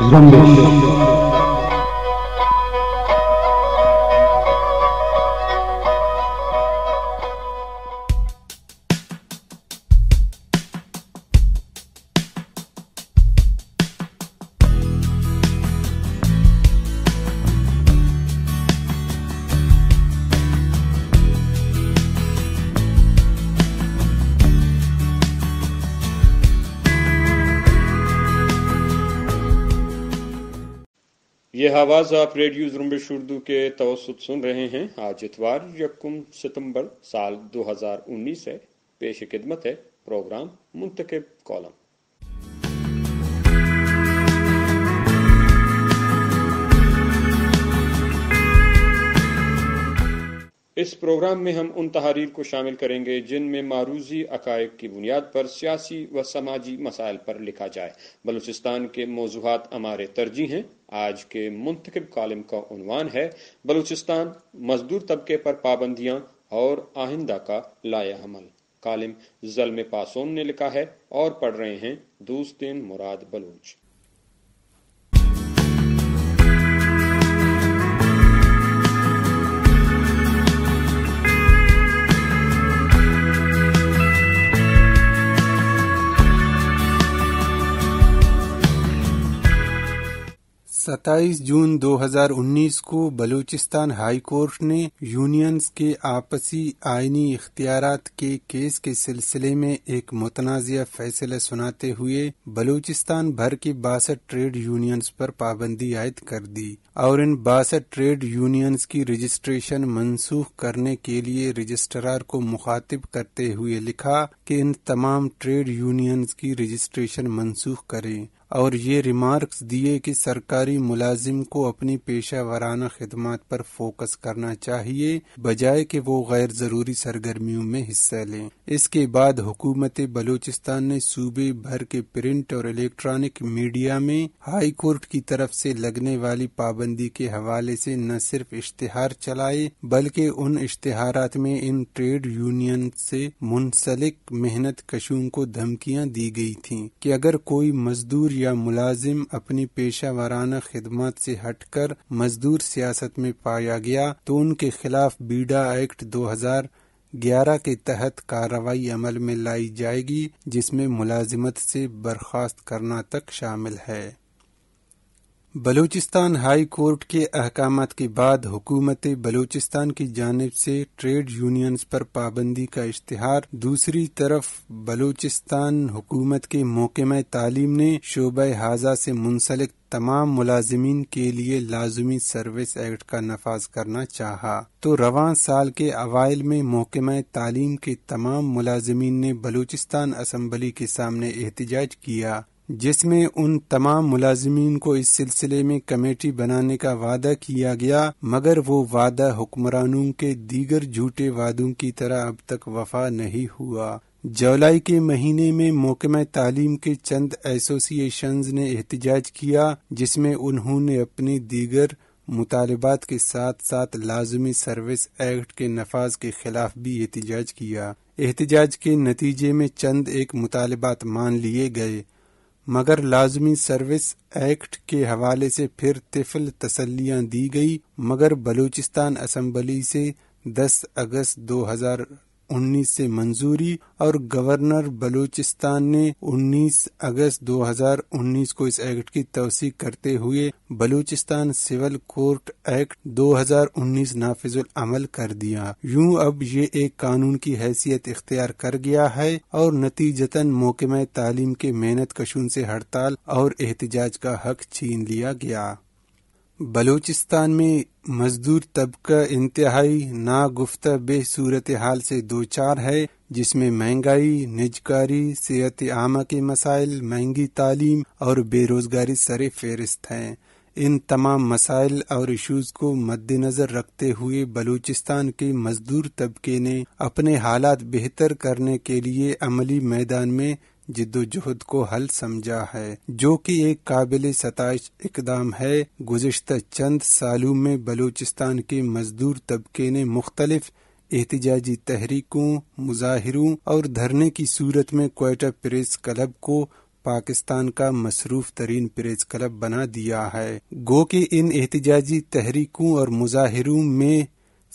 Zombi. Zombi. یہ آواز آپ ریڈیو زرمبش اردو کے توسط سن رہے ہیں آج اتوار یکم ستمبر سال دو ہزار انیس ہے پیش خدمت ہے پروگرام اس پروگرام میں ہم ان تحریر کو شامل کریں گے جن میں معروضی عقائد کی بنیاد پر سیاسی و سماجی مسائل پر لکھا جائے بلوچستان کے موضوعات ہمارے ترجیح ہیں آج کے منتخب کالم کا عنوان ہے بلوچستان مزدور طبقے پر پابندیاں اور آئندہ کا لائے حمل کالم زلم پاسون نے لکھا ہے اور پڑھ رہے ہیں دوستین مراد بلوچ ستائیس جون دو ہزار انیس کو بلوچستان ہائی کورٹ نے یونینز کے آپسی آئینی اختیارات کے کیس کے سلسلے میں ایک متنازعہ فیصلہ سناتے ہوئے بلوچستان بھر کی باسٹھ ٹریڈ یونینز پر پابندی عائد کر دی اور ان باسٹھ ٹریڈ یونینز کی رجسٹریشن منسوخ کرنے کے لیے رجسٹرار کو مخاطب کرتے ہوئے لکھا کہ ان تمام ٹریڈ یونینز کی رجسٹریشن منسوخ کریں اور یہ ریمارکس دیے کہ سرکاری ملازم کو اپنی پیشہ ورانہ خدمات پر فوکس کرنا چاہیے بجائے کہ وہ غیر ضروری سرگرمیوں میں حصہ لیں اس کے بعد حکومت بلوچستان نے صوبے بھر کے پرنٹ اور الیکٹرانک میڈیا میں ہائی کورٹ کی طرف سے لگنے والی پابندی کے حوالے سے نہ صرف اشتہار چلائے بلکہ ان اشتہارات میں ان ٹریڈ یونین سے منسلک محنت کشوں کو دھمکیاں دی گئی تھیں کہ اگر کوئی مزدور یا ملازم اپنی پیشہ وارانہ خدمات سے ہٹ کر مزدور سیاست میں پایا گیا تو ان کے خلاف بیڈا ایکٹ دو ہزار گیارہ کے تحت کارروائی عمل میں لائی جائے گی جس میں ملازمت سے برخاست کرنا تک شامل ہے بلوچستان ہائی کورٹ کے احکامات کے بعد حکومت بلوچستان کی جانب سے ٹریڈ یونینز پر پابندی کا اشتہار دوسری طرف بلوچستان حکومت کے محکمہ تعلیم نے شعبہ حاضہ سے منسلک تمام ملازمین کے لیے لازمی سروس ایکٹ کا نفاذ کرنا چاہا تو رواں سال کے اوائل میں محکمہ تعلیم کے تمام ملازمین نے بلوچستان اسمبلی کے سامنے احتجاج کیا جس میں ان تمام ملازمین کو اس سلسلے میں کمیٹی بنانے کا وعدہ کیا گیا مگر وہ وعدہ حکمرانوں کے دیگر جھوٹے وعدوں کی طرح اب تک وفا نہیں ہوا جولائی کے مہینے میں محکمہ تعلیم کے چند ایسوسی ایشنز نے احتجاج کیا جس میں انہوں نے اپنی دیگر مطالبات کے ساتھ ساتھ لازمی سروس ایکٹ کے نفاذ کے خلاف بھی احتجاج کیا احتجاج کے نتیجے میں چند ایک مطالبات مان لیے گئے مگر لازمی سروس ایکٹ کے حوالے سے پھر طفل تسلیاں دی گئی مگر بلوچستان اسمبلی سے دس اگست دو ہزار انیس سے منظوری اور گورنر بلوچستان نے انیس اگست دو ہزار انیس کو اس ایکٹ کی توسیع کرتے ہوئے بلوچستان سول کورٹ ایکٹ دو ہزار انیس نافذ العمل کر دیا یوں اب یہ ایک قانون کی حیثیت اختیار کر گیا ہے اور نتیجتاً موقع میں تعلیم کے محنت کشون سے ہڑتال اور احتجاج کا حق چھین لیا گیا بلوچستان میں مزدور طبقہ انتہائی ناگفتہ بے صورت حال سے دو چار ہے جس میں مہنگائی نجکاری صحت عامہ کے مسائل مہنگی تعلیم اور بے روزگاری سر فہرست ہیں ان تمام مسائل اور ایشوز کو مد نظر رکھتے ہوئے بلوچستان کے مزدور طبقے نے اپنے حالات بہتر کرنے کے لیے عملی میدان میں جدوجہد کو حل سمجھا ہے جو کہ ایک قابل ستائش اقدام ہے گزشتہ چند سالوں میں بلوچستان کے مزدور طبقے نے مختلف احتجاجی تحریکوں مظاہروں اور دھرنے کی صورت میں کوئٹہ پریس کلب کو پاکستان کا مصروف ترین پریس کلب بنا دیا ہے گو کہ ان احتجاجی تحریکوں اور مظاہروں میں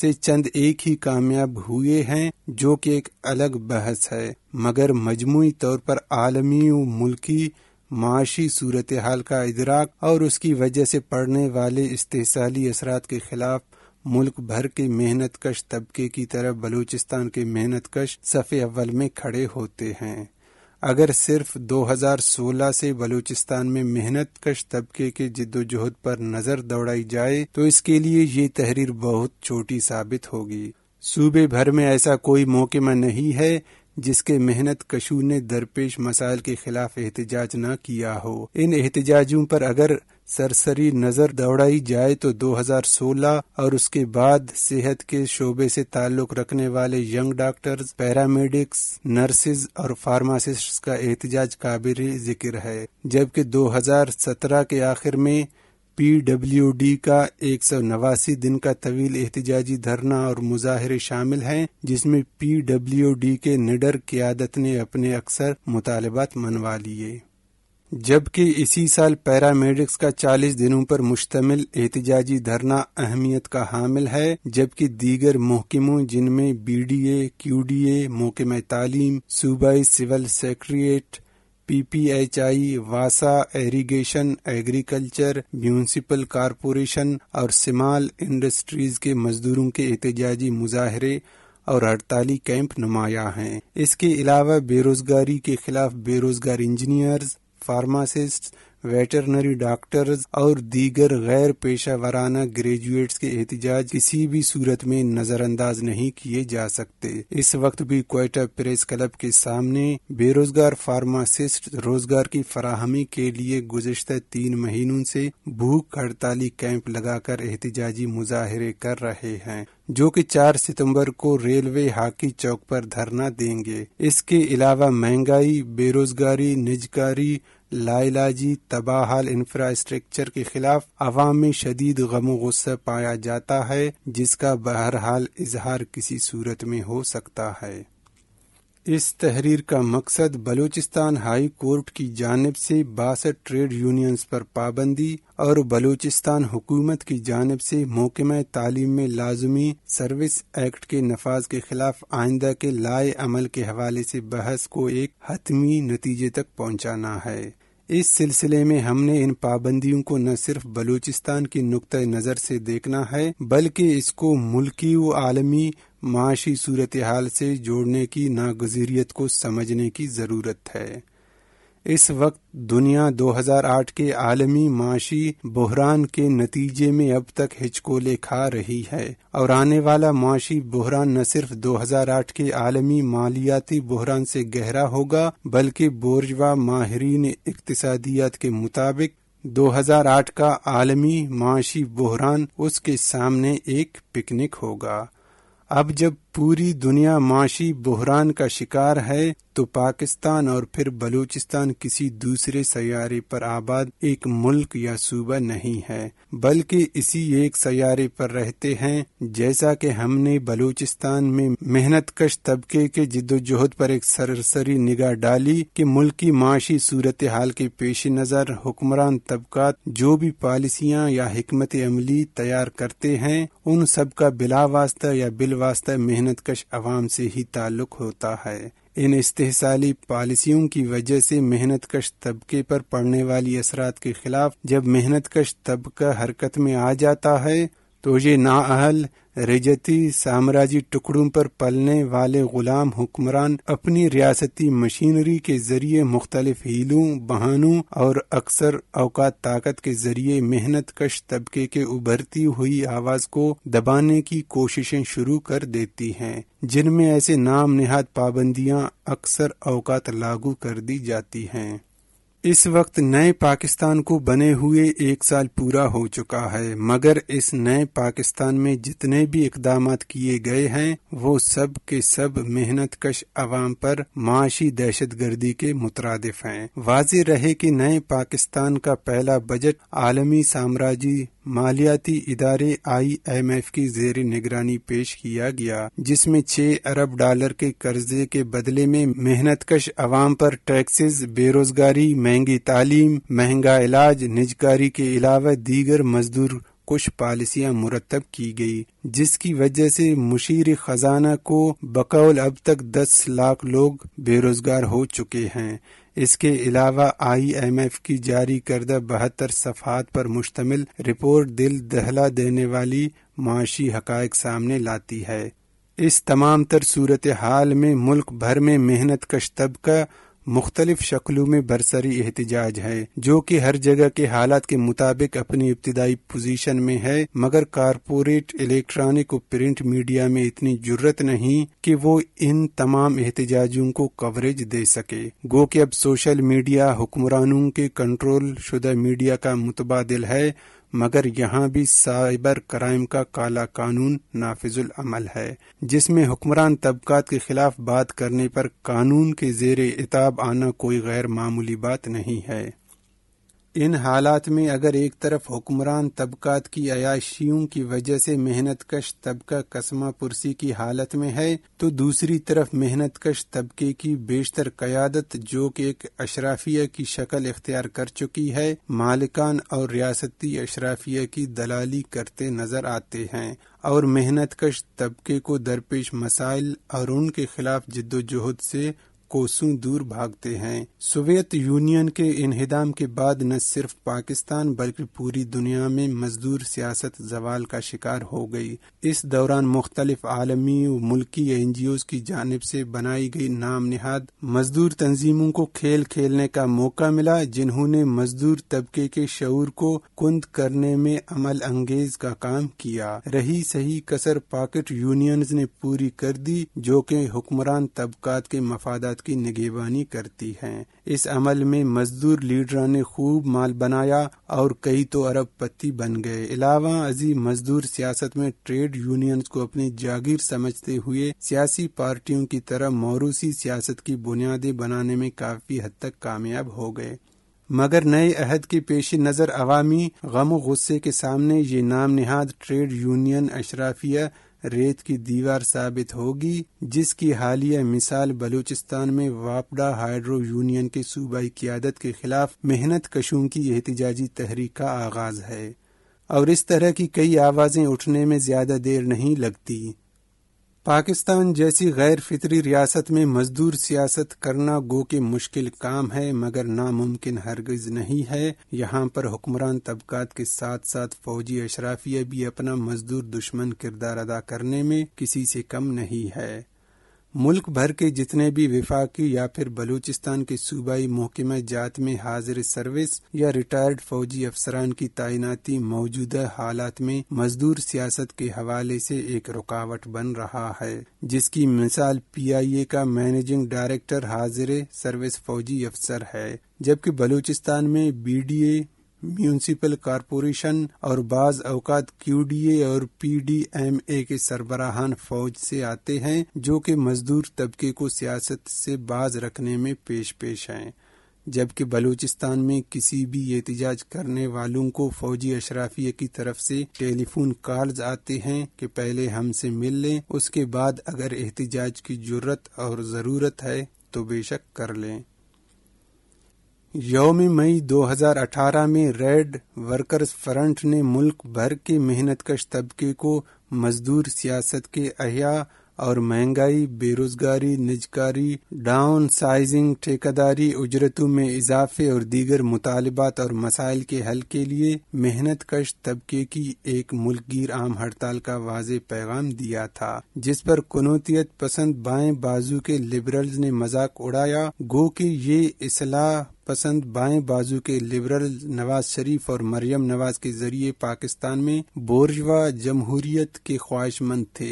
سے چند ایک ہی کامیاب ہوئے ہیں جو کہ ایک الگ بحث ہے مگر مجموعی طور پر عالمی و ملکی معاشی صورتحال کا ادراک اور اس کی وجہ سے پڑنے والے استحصالی اثرات کے خلاف ملک بھر کے محنت کش طبقے کی طرح بلوچستان کے محنت کش صفحے اول میں کھڑے ہوتے ہیں اگر صرف دو ہزار سولہ سے بلوچستان میں محنت کش طبقے کے جد و جہد پر نظر دوڑائی جائے تو اس کے لیے یہ تحریر بہت چھوٹی ثابت ہوگی صوبے بھر میں ایسا کوئی موقع میں نہیں ہے جس کے محنت کشو نے درپیش مسائل کے خلاف احتجاج نہ کیا ہو ان احتجاجوں پر اگر سرسری نظر دوڑائی جائے تو دو ہزار سولہ اور اس کے بعد صحت کے شعبے سے تعلق رکھنے والے ینگ ڈاکٹرز پیرامیڈکس نرسز اور فارماسسٹس کا احتجاج قابل ذکر ہے جبکہ دو ہزار سترہ کے آخر میں پی ڈبلیو ڈی کا ایک سو نواسی دن کا طویل احتجاجی دھرنا اور مظاہرے شامل ہیں جس میں پی ڈبلیو ڈی کے نڈر قیادت نے اپنے اکثر مطالبات منوا لیے جبکہ اسی سال پیرامیڈکس کا چالیس دنوں پر مشتمل احتجاجی دھرنا اہمیت کا حامل ہے جبکہ دیگر محکموں جن میں B D A Q D A محکمہ تعلیم صوبائی civil secretariat P P H I واسا ایریگیشن ایگریکلچر میونسپل کارپوریشن اور سمال انڈسٹریز کے مزدوروں کے احتجاجی مظاہرے اور ہڑتالی کیمپ نمایاں ہیں اس کے علاوہ بے روزگاری کے خلاف بے روزگار انجینئرز فارماسسٹ ویٹرنری ڈاکٹرز اور دیگر غیر پیشہ ورانہ گریجویٹس کے احتجاج کسی بھی صورت میں نظر انداز نہیں کیے جا سکتے اس وقت بھی کوئٹہ پریس کلب کے سامنے بے روزگار فارماسسٹ روزگار کی فراہمی کے لیے گزشتہ تین مہینوں سے بھوک ہڑتالی کیمپ لگا کر احتجاجی مظاہرے کر رہے ہیں جو کہ چار ستمبر کو ریلوے ہاکی چوک پر دھرنا دیں گے اس کے علاوہ مہنگائی بے روزگاری نجکاری علاجی تباہ حال انفراسٹرکچر کے خلاف عوام میں شدید غم و غصہ پایا جاتا ہے جس کا بہرحال اظہار کسی صورت میں ہو سکتا ہے اس تحریر کا مقصد بلوچستان ہائی کورٹ کی جانب سے باسٹھ ٹریڈ یونینز پر پابندی اور بلوچستان حکومت کی جانب سے محکمہ تعلیم میں لازمی سروس ایکٹ کے نفاذ کے خلاف آئندہ کے لائے عمل کے حوالے سے بحث کو ایک حتمی نتیجے تک پہنچانا ہے اس سلسلے میں ہم نے ان پابندیوں کو نہ صرف بلوچستان کی نقطۂ نظر سے دیکھنا ہے بلکہ اس کو ملکی و عالمی معاشی صورت حال سے جوڑنے کی ناگزیریت کو سمجھنے کی ضرورت ہے اس وقت دنیا دو ہزار آٹھ کے عالمی معاشی بحران کے نتیجے میں اب تک ہچکولے کھا رہی ہے اور آنے والا معاشی بحران نہ صرف دو ہزار آٹھ کے عالمی مالیاتی بحران سے گہرا ہوگا بلکہ بورجوا ماہرین اقتصادیات کے مطابق دو ہزار آٹھ کا عالمی معاشی بحران اس کے سامنے ایک پکنک ہوگا اب جب پوری دنیا معاشی بحران کا شکار ہے تو پاکستان اور پھر بلوچستان کسی دوسرے سیارے پر آباد ایک ملک یا صوبہ نہیں ہے بلکہ اسی ایک سیارے پر رہتے ہیں جیسا کہ ہم نے بلوچستان میں محنت کش طبقے کے جد و جہد پر ایک سرسری نگاہ ڈالی کہ ملکی معاشی صورتحال کے پیش نظر حکمران طبقات جو بھی پالیسیاں یا حکمت عملی تیار کرتے ہیں ان سب کا بلا واسطہ یا بل واسطہ محنت کش عوام سے ہی تعلق ہوتا ہے ان استحصالی پالیسیوں کی وجہ سے محنت کش طبقے پر پڑنے والی اثرات کے خلاف جب محنت کش طبقہ حرکت میں آ جاتا ہے تو یہ نااہل رجتی سامراجی ٹکڑوں پر پلنے والے غلام حکمران اپنی ریاستی مشینری کے ذریعے مختلف ہیلوں بہانوں اور اکثر اوقات طاقت کے ذریعے محنت کش طبقے کے ابھرتی ہوئی آواز کو دبانے کی کوششیں شروع کر دیتی ہیں جن میں ایسے نام نہاد پابندیاں اکثر اوقات لاگو کر دی جاتی ہیں اس وقت نئے پاکستان کو بنے ہوئے ایک سال پورا ہو چکا ہے مگر اس نئے پاکستان میں جتنے بھی اقدامات کیے گئے ہیں وہ سب کے سب محنت کش عوام پر معاشی دہشت گردی کے مترادف ہیں واضح رہے کہ نئے پاکستان کا پہلا بجٹ عالمی سامراجی مالیاتی ادارے آئی ایم ایف کی زیر نگرانی پیش کیا گیا جس میں چھ ارب ڈالر کے قرضے کے بدلے میں محنت کش عوام پر ٹیکسز بے روزگاری مہنگی تعلیم مہنگا علاج نجکاری کے علاوہ دیگر مزدور کچھ پالیسیاں مرتب کی گئی جس کی وجہ سے مشیر خزانہ کو بقول اب تک دس لاکھ لوگ بے روزگار ہو چکے ہیں اس کے علاوہ آئی ایم ایف کی جاری کردہ بہتر صفحات پر مشتمل رپورٹ دل دہلا دینے والی معاشی حقائق سامنے لاتی ہے اس تمام تر صورت حال میں ملک بھر میں محنت کش طبقہ مختلف شکلوں میں برسری احتجاج ہے جو کہ ہر جگہ کے حالات کے مطابق اپنی ابتدائی پوزیشن میں ہے مگر کارپوریٹ الیکٹرانک اور پرنٹ میڈیا میں اتنی جرت نہیں کہ وہ ان تمام احتجاجوں کو کوریج دے سکے گو کہ اب سوشل میڈیا حکمرانوں کے کنٹرول شدہ میڈیا کا متبادل ہے مگر یہاں بھی سائبر کرائم کا کالا قانون نافذ العمل ہے جس میں حکمران طبقات کے خلاف بات کرنے پر قانون کے زیر اتاب آنا کوئی غیر معمولی بات نہیں ہے ان حالات میں اگر ایک طرف حکمران طبقات کی عیاشیوں کی وجہ سے محنت کش طبقہ قسمہ پرسی کی حالت میں ہے تو دوسری طرف محنت کش طبقے کی بیشتر قیادت جو کہ ایک اشرافیہ کی شکل اختیار کر چکی ہے مالکان اور ریاستی اشرافیہ کی دلالی کرتے نظر آتے ہیں اور محنت کش طبقے کو درپیش مسائل اور ان کے خلاف جد و جہد سے کوسوں دور بھاگتے ہیں سویت یونین کے انہدام کے بعد نہ صرف پاکستان بلکہ پوری دنیا میں مزدور سیاست زوال کا شکار ہو گئی اس دوران مختلف عالمی و ملکی این جی اوز کی جانب سے بنائی گئی نام نہاد مزدور تنظیموں کو کھیل کھیلنے کا موقع ملا جنہوں نے مزدور طبقے کے شعور کو کند کرنے میں عمل انگیز کا کام کیا رہی صحیح کثر پاکٹ یونینز نے پوری کر دی جو کہ حکمران طبقات کے مفادات کی نگہبانی کرتی ہے اس عمل میں مزدور لیڈر نے خوب مال بنایا اور کئی تو ارب پتی بن گئے علاوہ مزدور سیاست میں ٹریڈ یونینز کو اپنی جاگیر سمجھتے ہوئے سیاسی پارٹیوں کی طرح موروثی سیاست کی بنیادیں بنانے میں کافی حد تک کامیاب ہو گئے مگر نئے عہد کی پیش نظر عوامی غم و غصے کے سامنے یہ نام نہاد ٹریڈ یونین اشرافیہ ریت کی دیوار ثابت ہوگی جس کی حالیہ مثال بلوچستان میں واپڈا ہائیڈرو یونین کے صوبائی قیادت کے خلاف محنت کشوں کی احتجاجی تحریک کا آغاز ہے اور اس طرح کی کئی آوازیں اٹھنے میں زیادہ دیر نہیں لگتی پاکستان جیسی غیر فطری ریاست میں مزدور سیاست کرنا گو کہ مشکل کام ہے مگر ناممکن ہرگز نہیں ہے یہاں پر حکمران طبقات کے ساتھ ساتھ فوجی اشرافیہ بھی اپنا مزدور دشمن کردار ادا کرنے میں کسی سے کم نہیں ہے ملک بھر کے جتنے بھی وفاقی یا پھر بلوچستان کے صوبائی محکمہ جات میں حاضر سروس یا ریٹائرڈ فوجی افسران کی تعیناتی موجودہ حالات میں مزدور سیاست کے حوالے سے ایک رکاوٹ بن رہا ہے جس کی مثال پی آئی اے کا مینیجنگ ڈائریکٹر حاضر سروس فوجی افسر ہے جبکہ بلوچستان میں B D A municipal corporation اور بعض اوقات کیو ڈی اے اور پی ڈی ایم اے کے سربراہان فوج سے آتے ہیں جو کہ مزدور طبقے کو سیاست سے باز رکھنے میں پیش پیش ہیں جبکہ بلوچستان میں کسی بھی احتجاج کرنے والوں کو فوجی اشرافیہ کی طرف سے ٹیلی فون کالز آتے ہیں کہ پہلے ہم سے مل لیں اس کے بعد اگر احتجاج کی ضرورت اور ضرورت ہے تو بے شک کر لیں یوم مئی دو ہزار اٹھارہ میں ریڈ ورکرز فرنٹ نے ملک بھر کے محنت کش طبقے کو مزدور سیاست کے احیاء اور مہنگائی بے روزگاری نجکاری ڈاؤن سائزنگ ٹھیکیداری اجرتوں میں اضافے اور دیگر مطالبات اور مسائل کے حل کے لیے محنت کش طبقے کی ایک ملک گیر عام ہڑتال کا واضح پیغام دیا تھا جس پر کنوتیت پسند بائیں بازو کے لبرلز نے مذاق اڑایا گو کہ یہ اصلاح پسند بائیں بازو کے لبرل نواز شریف اور مریم نواز کے ذریعے پاکستان میں بورجوا جمہوریت کے خواہش مند تھے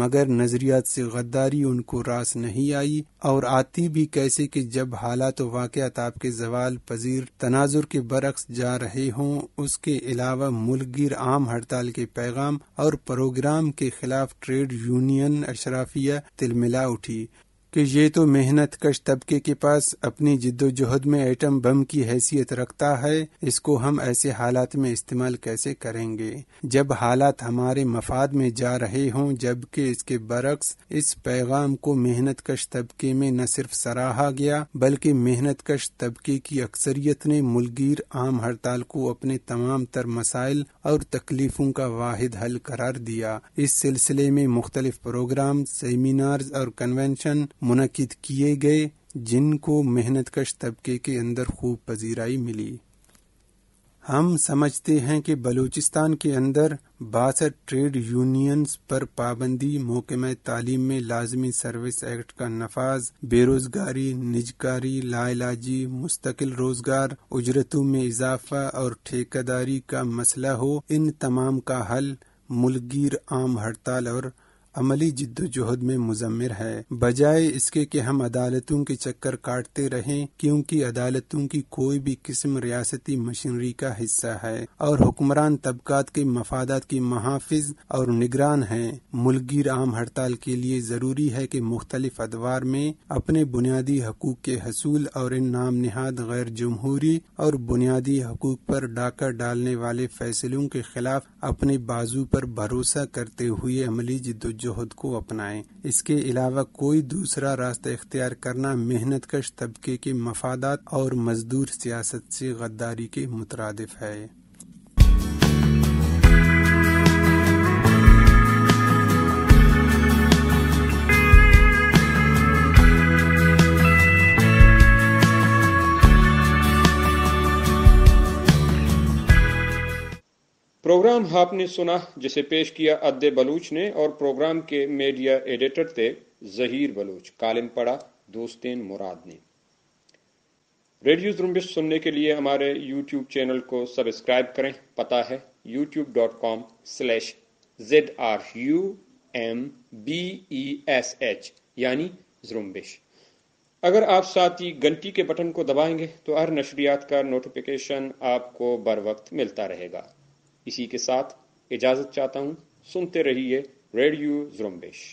مگر نظریات سے غداری ان کو راس نہیں آئی اور آتی بھی کیسے کہ جب حالات و واقعات آپ کے زوال پذیر تناظر کے برعکس جا رہے ہوں اس کے علاوہ ملک گیر عام ہڑتال کے پیغام اور پروگرام کے خلاف ٹریڈ یونین اشرافیہ تل ملا اٹھی کہ یہ تو محنت کش طبقے کے پاس اپنی جد و جہد میں ایٹم بم کی حیثیت رکھتا ہے اس کو ہم ایسے حالات میں استعمال کیسے کریں گے جب حالات ہمارے مفاد میں جا رہے ہوں جبکہ اس کے برعکس اس پیغام کو محنت کش طبقے میں نہ صرف سراہا گیا بلکہ محنت کش طبقے کی اکثریت نے ملگیر عام ہڑتال کو اپنے تمام تر مسائل اور تکلیفوں کا واحد حل قرار دیا اس سلسلے میں مختلف پروگرام سیمینارز اور کنونشن منعقد کیے گئے جن کو محنت کش طبقے کے اندر خوب پذیرائی ملی ہم سمجھتے ہیں کہ بلوچستان کے اندر باسٹھ ٹریڈ یونینز پر پابندی موقع تعلیم میں لازمی سروس ایکٹ کا نفاذ بے روزگاری نجکاری لا علاجی مستقل روزگار اجرتوں میں اضافہ اور ٹھیکہ داری کا مسئلہ ہو ان تمام کا حل ملگیر عام ہڑتال اور عملی جد و جہد میں مزمر ہے بجائے اس کے کہ ہم عدالتوں کے چکر کاٹتے رہیں کیونکہ عدالتوں کی کوئی بھی قسم ریاستی مشینری کا حصہ ہے اور حکمران طبقات کے مفادات کی محافظ اور نگران ہیں ملگیر عام ہڑتال کے لیے ضروری ہے کہ مختلف ادوار میں اپنے بنیادی حقوق کے حصول اور ان نام نہاد غیر جمہوری اور بنیادی حقوق پر ڈاکر ڈالنے والے فیصلوں کے خلاف اپنے بازو پر بھروسہ کرتے ہوئے عملی جد جہد جہد کو اپنائیں اس کے علاوہ کوئی دوسرا راستہ اختیار کرنا محنت کش طبقے کے مفادات اور مزدور سیاست سے غداری کے مترادف ہے آپ نے سنا جسے پیش کیا عد بلوچ نے اور پروگرام کے میڈیا ایڈیٹر تھے ظہیر بلوچ کالم پڑا دوستین مراد نے ریڈیو سننے کے لیے ہمارے یوٹیوب چینل کو سبسکرائب کریں پتا ہے YouTube dot com slash Z R U M B E S H یعنی زرمبش اگر آپ ساتھی گھنٹی کے بٹن کو دبائیں گے تو ہر نشریات کا نوٹیفیکیشن آپ کو بر وقت ملتا رہے گا اسی کے ساتھ اجازت چاہتا ہوں سنتے رہیے ریڈیو زرمبیش